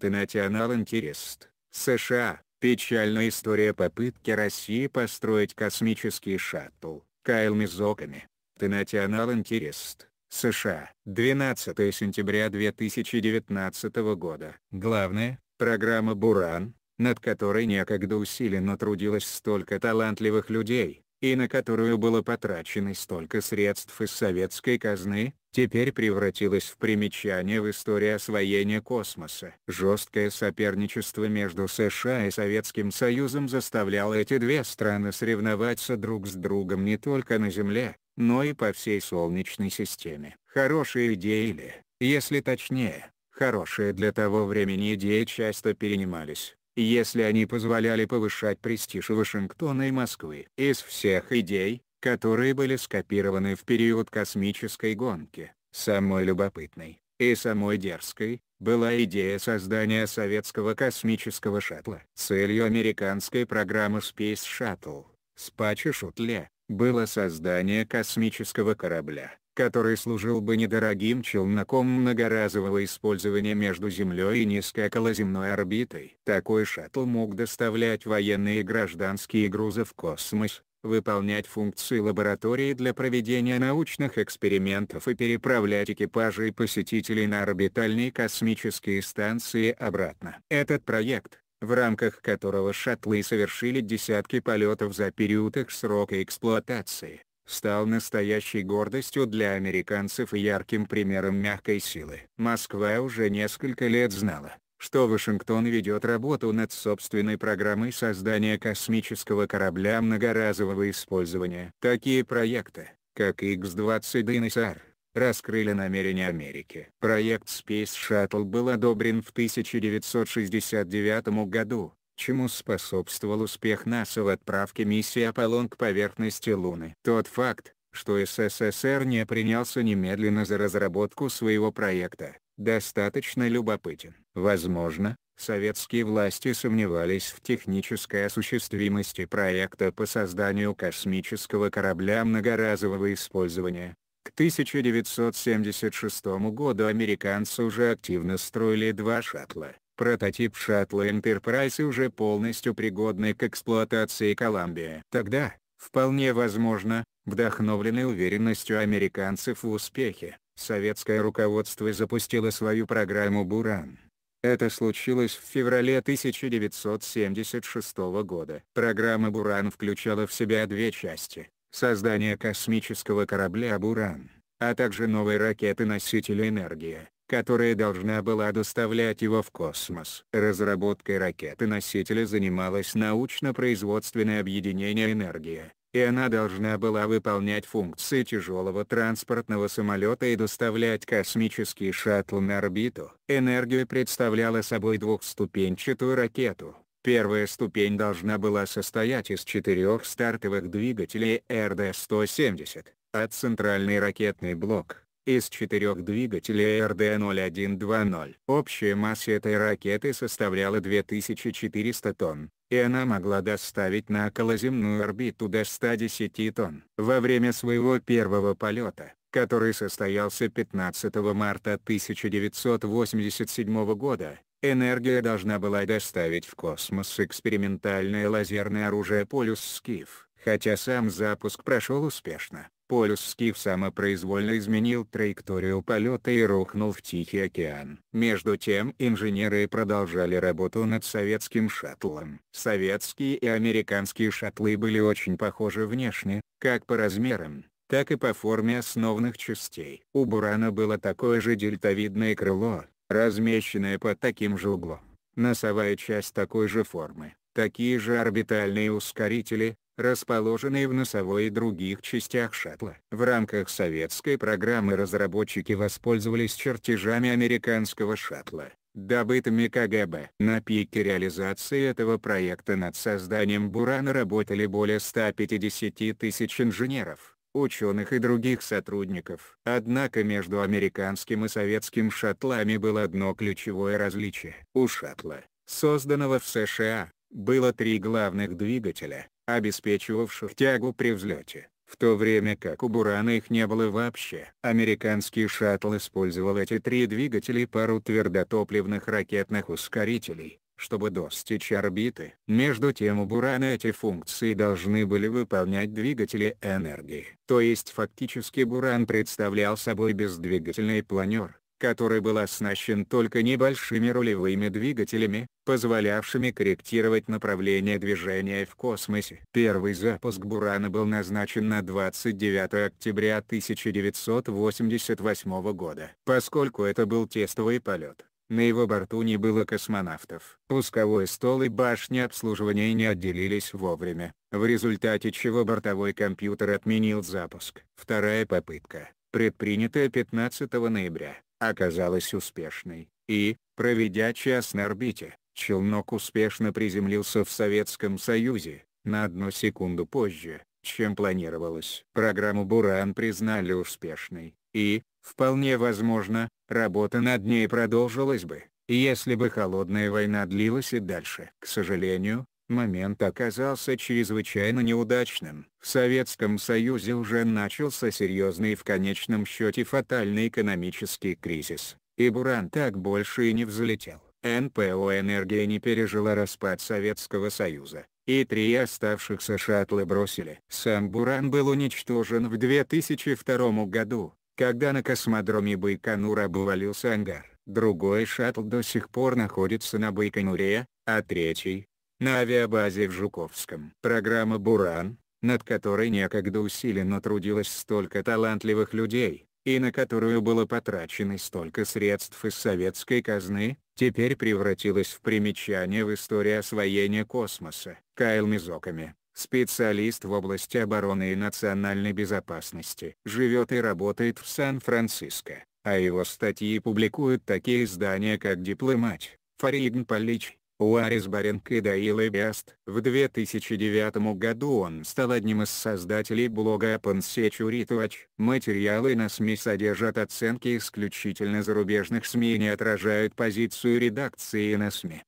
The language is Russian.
The National Interest, США, печальная история попытки России построить космический шаттл, Кайл Мизогами. The National Interest, США, 12 сентября 2019 года. Главное, программа «Буран», над которой некогда усиленно трудилось столько талантливых людей, и на которую было потрачено столько средств из советской казны, теперь превратилось в примечание в истории освоения космоса. Жесткое соперничество между США и Советским Союзом заставляло эти две страны соревноваться друг с другом не только на Земле, но и по всей Солнечной системе. Хорошие идеи или, если точнее, хорошие для того времени идеи часто перенимались если они позволяли повышать престиж Вашингтона и Москвы. Из всех идей, которые были скопированы в период космической гонки. Самой любопытной и самой дерзкой была идея создания советского космического шаттла. Целью американской программы Space Shuttle, (Спачи Shuttle, было создание космического корабля, который служил бы недорогим челноком многоразового использования между Землей и низкой околоземной орбитой. Такой шаттл мог доставлять военные и гражданские грузы в космос, выполнять функции лаборатории для проведения научных экспериментов и переправлять экипажи и посетителей на орбитальные космические станции обратно. Этот проект, в рамках которого шаттлы совершили десятки полетов за период их срока эксплуатации, стал настоящей гордостью для американцев и ярким примером мягкой силы. Москва уже несколько лет знала, что Вашингтон ведет работу над собственной программой создания космического корабля многоразового использования. Такие проекты, как X-20 Динесар, раскрыли намерения Америки. Проект Space Shuttle был одобрен в 1969 году, чему способствовал успех НАСА в отправке миссии «Аполлон» к поверхности Луны. Тот факт, что СССР не принялся немедленно за разработку своего проекта, достаточно любопытен. Возможно, советские власти сомневались в технической осуществимости проекта по созданию космического корабля многоразового использования. К 1976 году американцы уже активно строили два шаттла. Прототип шаттла Enterprise уже полностью пригодный к эксплуатации Колумбия. Тогда, вполне возможно, вдохновленный уверенностью американцев в успехе, советское руководство запустило свою программу «Буран». Это случилось в феврале 1976 года. Программа «Буран» включала в себя две части – создание космического корабля «Буран», а также новой ракеты-носителя «Энергия», которая должна была доставлять его в космос. Разработкой ракеты-носителя занималось научно-производственное объединение «Энергия», и она должна была выполнять функции тяжелого транспортного самолета и доставлять космический шаттл на орбиту. Энергию представляла собой двухступенчатую ракету. Первая ступень должна была состоять из четырех стартовых двигателей РД-170, а центральный ракетный блок — из четырех двигателей РД-0120. Общая масса этой ракеты составляла 2400 тонн и она могла доставить на околоземную орбиту до 110 тонн. Во время своего первого полета, который состоялся 15 марта 1987 года, энергия должна была доставить в космос экспериментальное лазерное оружие «Полюс Скиф», хотя сам запуск прошел успешно. Полюс Полюсских самопроизвольно изменил траекторию полета и рухнул в Тихий океан. Между тем инженеры продолжали работу над советским шаттлом. Советские и американские шаттлы были очень похожи внешне, как по размерам, так и по форме основных частей. У Бурана было такое же дельтовидное крыло, размещенное по таким же углом. Носовая часть такой же формы, такие же орбитальные ускорители, расположенные в носовой и других частях шаттла. В рамках советской программы разработчики воспользовались чертежами американского шаттла, добытыми КГБ. На пике реализации этого проекта над созданием «Бурана» работали более 150 тысяч инженеров ученых и других сотрудников. Однако между американским и советским шаттлами было одно ключевое различие. У шаттла, созданного в США, было три главных двигателя, обеспечивавших тягу при взлете, в то время как у Бурана их не было вообще. Американский шаттл использовал эти три двигателя и пару твердотопливных ракетных ускорителей, чтобы достичь орбиты. Между тем у Бурана эти функции должны были выполнять двигатели энергии. То есть фактически Буран представлял собой бездвигательный планер, который был оснащен только небольшими рулевыми двигателями, позволявшими корректировать направление движения в космосе. Первый запуск «Бурана» был назначен на 29 октября 1988 года. Поскольку это был тестовый полет, на его борту не было космонавтов. Пусковой стол и башня обслуживания не отделились вовремя, в результате чего бортовой компьютер отменил запуск. Вторая попытка, предпринятая 15 ноября оказалась успешной, и, проведя час на орбите, челнок успешно приземлился в Советском Союзе, на одну секунду позже, чем планировалось. Программу «Буран» признали успешной, и, вполне возможно, работа над ней продолжилась бы, если бы холодная война длилась и дальше. К сожалению, Момент оказался чрезвычайно неудачным. В Советском Союзе уже начался серьезный и в конечном счете фатальный экономический кризис, и Буран так больше и не взлетел. НПО «Энергия» не пережила распад Советского Союза, и три оставшихся шаттлы бросили. Сам «Буран» был уничтожен в 2002 году, когда на космодроме Байконур обвалился ангар. Другой шаттл до сих пор находится на Байконуре, а третий, на авиабазе в Жуковском. Программа «Буран», над которой некогда усиленно трудилось столько талантливых людей, и на которую было потрачено столько средств из советской казны, теперь превратилась в примечание в истории освоения космоса. Кайл Мизоками, специалист в области обороны и национальной безопасности, живет и работает в Сан-Франциско, а его статьи публикуют такие издания как «Дипломать», «Фаридн Полич», Уарис Баренко и Даила Биаст. В 2009 году он стал одним из создателей блога OpenSecurity Материалы на СМИ содержат оценки исключительно зарубежных СМИ и не отражают позицию редакции на СМИ.